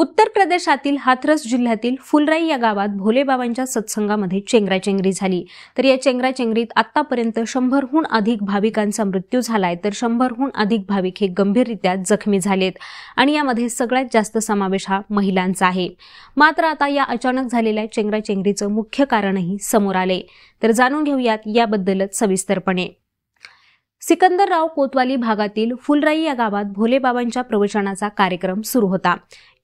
उत्तर प्रदेशातील हाथरस जिल्ह्यातील फुलराई या गावात भोलेबाबांच्या सत्संगामध्ये चेंगराचेंगरी झाली तर या चेंगराचेंगरीत आतापर्यंत शंभरहून अधिक भाविकांचा मृत्यू झालाय तर शंभरहून अधिक भाविक हे गंभीररित्या जखमी झालेत आणि यामध्ये सगळ्यात जास्त समावेश हा महिलांचा आहे मात्र आता या अचानक झालेल्या चेंगराचेंगरीचं मुख्य कारणही समोर आले तर जाणून घेऊयात याबद्दलच सविस्तरपणे सिकंदरराव कोतवाली भागातील फुलराई या गावात भोलेबाबांच्या प्रवचनाचा कार्यक्रम सुरू होता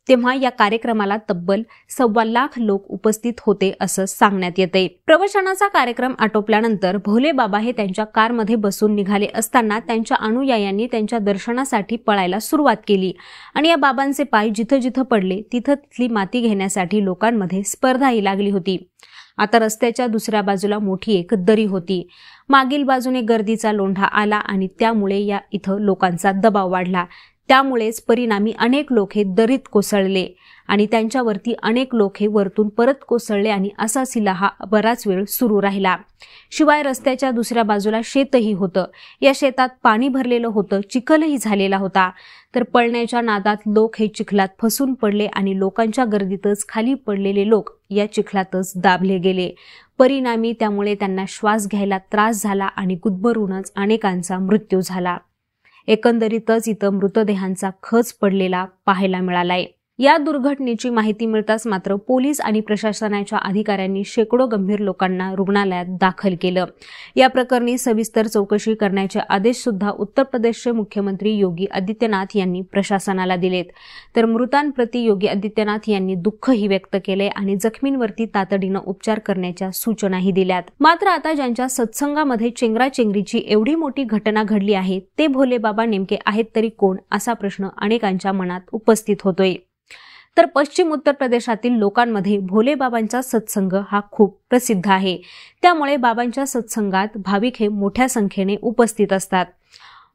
तेव्हा या कार्यक्रमाला तब्बल सव्वा लाख लोक उपस्थित होते असं सांगण्यात येते प्रवचनाचा कार्यक्रम आटोपल्यानंतर भोले बाबा हे त्यांच्या कारमध्ये बसून निघाले असताना त्यांच्या अनुयायांनी त्यांच्या दर्शनासाठी पळायला सुरुवात केली आणि या बाबांचे पाय जिथं जिथं पडले तिथं तिथली माती घेण्यासाठी लोकांमध्ये स्पर्धाही लागली होती आता रस्त्याच्या दुसऱ्या बाजूला मोठी एक दरी होती मागील बाजूने गर्दीचा लोंढा आला आणि त्यामुळे या इथं लोकांचा दबाव वाढला त्यामुळेच परिणामी अनेक लोक हे दरीत कोसळले आणि त्यांच्यावरती अनेक लोक हे वरतून परत कोसळले आणि असा सिला हा बराच वेळ सुरू राहिला शिवाय रस्त्याच्या दुसऱ्या बाजूला शेतही होतं या शेतात पाणी भरलेलं होतं चिखलही झालेला होता तर पळण्याच्या नादात लोक हे चिखलात फसून पडले आणि लोकांच्या गर्दीतच खाली पडलेले लोक या चिखलातच दाबले गेले परिणामी त्यामुळे त्यांना श्वास घ्यायला त्रास झाला आणि गुदबरूनच अनेकांचा मृत्यू झाला एकंदरीतच इथं मृतदेहांचा खच पडलेला पाहायला मिळालाय या दुर्घटनेची माहिती मिळताच मात्र पोलीस आणि प्रशासनाच्या अधिकाऱ्यांनी शेकडो गंभीर लोकांना रुग्णालयात दाखल केलं या प्रकरणी सविस्तर चौकशी करण्याचे आदेश सुद्धा उत्तर प्रदेशचे मुख्यमंत्री योगी आदित्यनाथ यांनी प्रशासनाला दिलेत तर मृतांप्रती योगी आदित्यनाथ यांनी दुःखही व्यक्त केले आणि जखमींवरती तातडीनं उपचार करण्याच्या सूचनाही दिल्यात मात्र आता ज्यांच्या सत्संगामध्ये चेंगराचेंगरीची एवढी मोठी घटना घडली आहे ते भोलेबाबा नेमके आहेत तरी कोण असा प्रश्न अनेकांच्या मनात उपस्थित होतोय तर पश्चिम उत्तर प्रदेशातील लोकांमध्ये भोले बाबांचा सत्संग हा खूप प्रसिद्ध आहे त्यामुळे बाबांच्या सत्संगात भाविक हे मोठ्या संख्येने उपस्थित असतात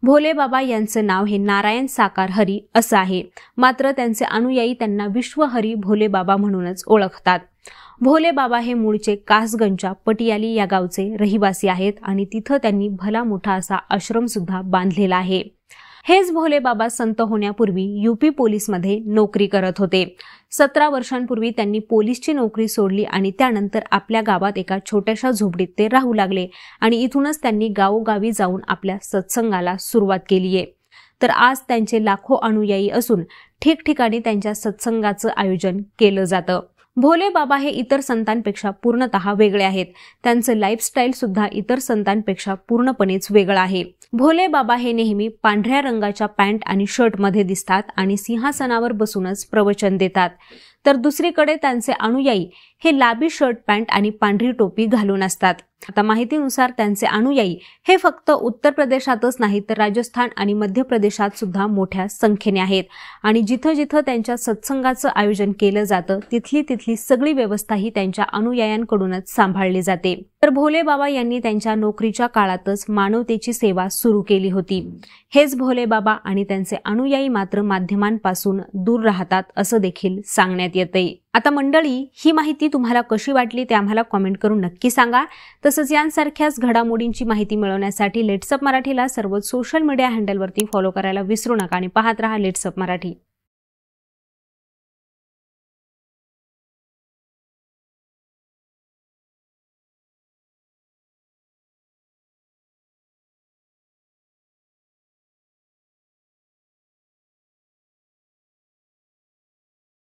भोले बाबा यांचं नाव हे नारायण साकार हरी असं आहे मात्र त्यांचे अनुयायी त्यांना विश्वहरी भोले बाबा म्हणूनच ओळखतात भोले बाबा हे मूळचे कासगंजच्या पटियाली या गावचे रहिवासी आहेत आणि तिथं त्यांनी भला मोठा असा आश्रम सुद्धा बांधलेला आहे हेच भोले बाबा संत होण्यापूर्वी यूपी पोलीसमध्ये नोकरी करत होते सतरा वर्षांपूर्वी त्यांनी पोलीसची नोकरी सोडली आणि त्यानंतर आपल्या गावात एका छोट्याशा झोपडीत ते राहू लागले आणि इथूनच त्यांनी गावोगावी जाऊन आपल्या सत्संगाला सुरुवात केली आहे तर आज त्यांचे लाखो अनुयायी असून ठिकठिकाणी त्यांच्या सत्संगाचं आयोजन केलं जातं भोले बाबा हे इतर संतांपेक्षा पूर्णतः वेगळे आहेत त्यांचं लाईफस्टाईल सुद्धा इतर संतांपेक्षा पूर्णपणेच वेगळं आहे भोले बाबा हे नेहमी पांढऱ्या रंगाच्या पॅन्ट आणि शर्ट मध्ये दिसतात आणि सिंहासनावर बसूनच प्रवचन देतात तर दुसरीकडे त्यांचे अनुयायी हे लाबी शर्ट पॅन्ट आणि पांढरी टोपी घालून असतात आता माहितीनुसार त्यांचे अनुयायी हे फक्त उत्तर प्रदेशातच नाही तर राजस्थान आणि मध्य प्रदेशात सुद्धा मोठ्या संख्येने आहेत आणि जिथं जिथं त्यांच्या सत्संगाचं आयोजन केलं जातं तिथली तिथली सगळी व्यवस्था ही त्यांच्या अनुयायांकडूनच सांभाळली जाते तर भोले बाबा यांनी त्यांच्या नोकरीच्या काळातच मानवतेची सेवा सुरू केली होती हेच भोले बाबा आणि त्यांचे अनुयायी मात्र माध्यमांपासून दूर राहतात असं देखील सांगण्यात येते आता मंडळी ही माहिती तुम्हाला कशी वाटली ते आम्हाला कॉमेंट करून नक्की सांगा तर तसंच यांसारख्याच घडामोडींची माहिती मिळवण्यासाठी लेट्सअप मराठीला सर्व सोशल मीडिया हँडलवरती फॉलो करायला विसरू नका आणि पाहत रहा लेट्सअप मराठी